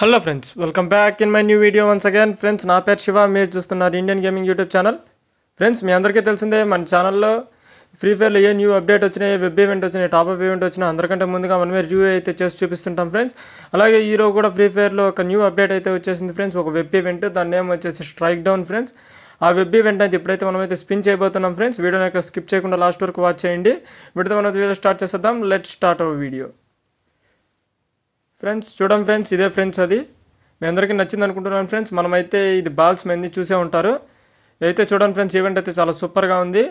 hello friends welcome back in my new video once again friends నా పేరు శివ మీరు చూస్తున్నారు Indian gaming YouTube channel friends మీ అందరికీ తెలిసిందే మన ఛానల్లో ఫ్రీ ఫైర్లో ఏ న్యూ అప్డేట్ ఏ వెబ్ ఈవెంట్ వచ్చినాయి టాప్ అప్ ఈవెంట్ వచ్చినా అందరికంటే ముందుగా మనమే రివ్యూ అయితే చేసి చూపిస్తుంటాం ఫ్రెండ్స్ అలాగే ఈరోజు కూడా ఫ్రీ ఫైర్లో ఒక న్యూ అప్డేట్ అయితే వచ్చేసింది ఫ్రెండ్స్ ఒక వెబ్ ఈవెంట్ దాని నేమ్ వచ్చేసి స్ట్రైక్ డౌన్ ఫ్రెండ్స్ ఆ వెబ్ ఈవెంట్ అయితే ఇప్పుడైతే మనమైతే స్పిన్ చేయబోతున్నాం ఫ్రెండ్స్ వీడియోని స్కిప్ చేయకుండా లాస్ట్ వరకు వాచ్ చేయండి వీడితో మనం వీడియో స్టార్ట్ చేసేద్దాం let start our video friends చూడండి ఫ్రెండ్స్ ఇదే ఫ్రెండ్స్ అది మీ అందరికీ నచ్చింది అనుకుంటున్నాను ఫ్రెండ్స్ మనమైతే ఇది బాల్స్ మెన్ని చూసే ఉంటారు అయితే చూడండి ఫ్రెండ్స్ ఈవెంట్ అయితే చాలా సూపర్గా ఉంది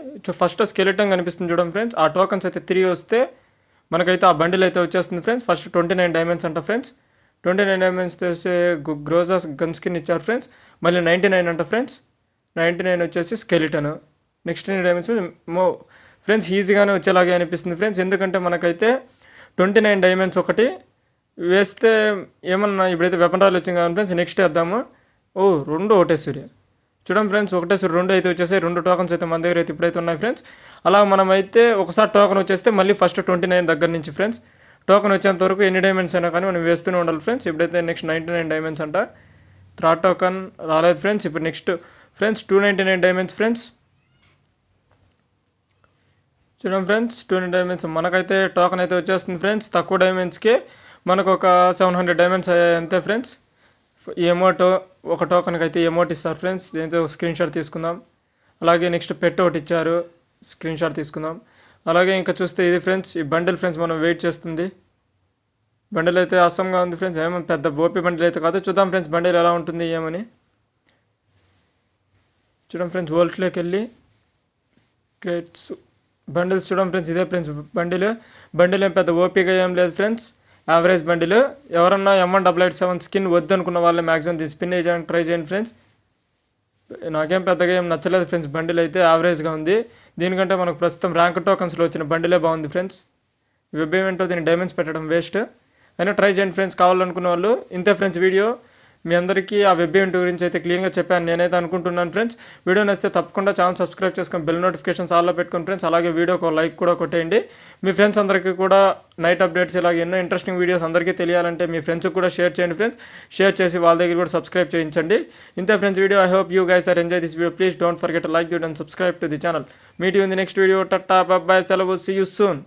ఫస్ట్ స్కెలిటన్ కనిపిస్తుంది చూడండి ఫ్రెండ్స్ ఆ టోకన్స్ అయితే తిరిగి వస్తే మనకైతే ఆ బండిల్ అయితే వచ్చేస్తుంది friends first twenty nine diamonds అంట ఫ్రెండ్స్ ట్వంటీ నైన్ డైమండ్స్ వచ్చే గ్రోజాస్ గన్ స్కిన్ ఇచ్చారు ఫ్రెండ్స్ మళ్ళీ నైంటీ నైన్ అంట ఫ్రెండ్స్ నైంటీ నైన్ వచ్చేసి స్కెలిటన్ నెక్స్ట్ నైన్ డైమండ్స్ మో ఫ్రెండ్స్ ఈజీగానే వచ్చేలాగే అనిపిస్తుంది ఫ్రెండ్స్ ఎందుకంటే మనకైతే ట్వంటీ నైన్ డైమండ్స్ ఒకటి వేస్తే ఏమన్నా ఇప్పుడైతే వెపన్ రాయల్ వచ్చింది కాబట్టి ఫ్రెండ్స్ నెక్స్ట్ వేద్దాము ఓ రెండు ఒకటే చూడండి ఫ్రెండ్స్ ఒకటే రెండు అయితే వచ్చేసాయి రెండు టోకన్స్ అయితే మన దగ్గర అయితే ఇప్పుడైతే ఉన్నాయి ఫ్రెండ్స్ అలా మనం అయితే ఒకసారి టోకన్ వచ్చేస్తే మళ్ళీ ఫస్ట్ ట్వంటీ నైన్ దగ్గర నుంచి ఫ్రెండ్స్ టోకన్ వచ్చేంత వరకు ఎన్ని డైమండ్స్ అయినా కానీ మనం వేస్తూనే ఉండాలి ఫ్రెండ్స్ ఇప్పుడైతే నెక్స్ట్ నైంటీ నైన్ డైమండ్స్ అంట త్రా టోకన్ రాలేదు ఫ్రెండ్స్ ఇప్పుడు next friends two ninety nine diamonds friends చూడండి ఫ్రెండ్స్ టూ నైన్ డైమండ్స్ మనకైతే టోకన్ అయితే వచ్చేస్తుంది ఫ్రెండ్స్ తక్కువ డైమండ్స్కే మనకు ఒక సెవెన్ హండ్రెడ్ డైమండ్స్ అంతే ఫ్రెండ్స్ ఎమోట్ ఒక టోకన్కి అయితే ఎమోట్ ఇస్తారు ఫ్రెండ్స్ దీనితో స్క్రీన్ షాట్ తీసుకుందాం అలాగే నెక్స్ట్ పెట్ ఒకటి ఇచ్చారు స్క్రీన్ షాట్ తీసుకుందాం అలాగే ఇంకా చూస్తే ఇది ఫ్రెండ్స్ ఈ బండిల్ ఫ్రెండ్స్ మనం వెయిట్ చేస్తుంది బండిల్ అయితే అసంగా ఉంది ఫ్రెండ్స్ ఏమో పెద్ద బోపి బండిల్ అయితే కాదు చూద్దాం ఫ్రెండ్స్ బండిల్ ఎలా ఉంటుంది ఏమని చూడండి ఫ్రెండ్స్ వోల్ట్లోకి వెళ్ళి క్రేట్స్ బండిల్స్ చూడండి ఫ్రెండ్స్ ఇదే ఫ్రెండ్స్ బండిల్ బండిల్ ఏం పెద్ద ఓపీగా ఏం లేదు ఫ్రెండ్స్ యావరేజ్ బండిలు ఎవరన్నా MN double eight seven skin వద్దు అనుకున్న వాళ్ళు మ్యాక్సిమం తీసి స్పిన్ చేయడానికి ట్రై చేయండి ఫ్రెండ్స్ నాకేం పెద్దగా ఏం నచ్చలేదు ఫ్రెండ్స్ బండిలు అయితే యావరేజ్గా ఉంది దీనికంటే మనకు ప్రస్తుతం ర్యాంక్ టోకన్స్లో వచ్చిన బండిలే బాగుంది ఫ్రెండ్స్ వెబ్ దీన్ని డైమండ్స్ పెట్టడం వేస్ట్ అయినా ట్రై చేయండి ఫ్రెండ్స్ కావాలనుకున్న వాళ్ళు ఇంతే ఫ్రెండ్స్ వీడియో మీ అందరికీ ఆ వెబ్ ఈవెంట్ గురించి అయితే క్లియర్గా చెప్పాను నేనైతే అనుకుంటున్నాను ఫ్రెండ్స్ వీడియో నచ్చితే తప్పకుండా ఛానల్ సబ్స్క్రైబ్ చేసుకొని బెల్ నోటిఫికేషన్స్ ఆల్లో పెట్టుకొని ఫ్రెండ్స్ అలాగే వీడియోకి లైక్ కూడా కొట్టేయండి మీ ఫ్రెండ్స్ అందరికీ కూడా నైట్ అప్డేట్స్ ఇలాగ ఎన్నో ఇంట్రెస్టింగ్ వీడియోస్ అందరికీ తెలియాలంటే మీ ఫ్రెండ్స్కి కూడా షేర్ చేయండి ఫ్రెండ్స్ షేర్ చేసి వాళ్ళ దగ్గర కూడా సబ్స్క్రైబ్ చేయించండి ఇంతే friends video I hope you guys are enjoy this video please don't forget like you and subscribe to the channel meeting ఉంది నెక్స్ట్ వీడియో టట్టా బాబాయ్ సెలవు సీ యూ సూన్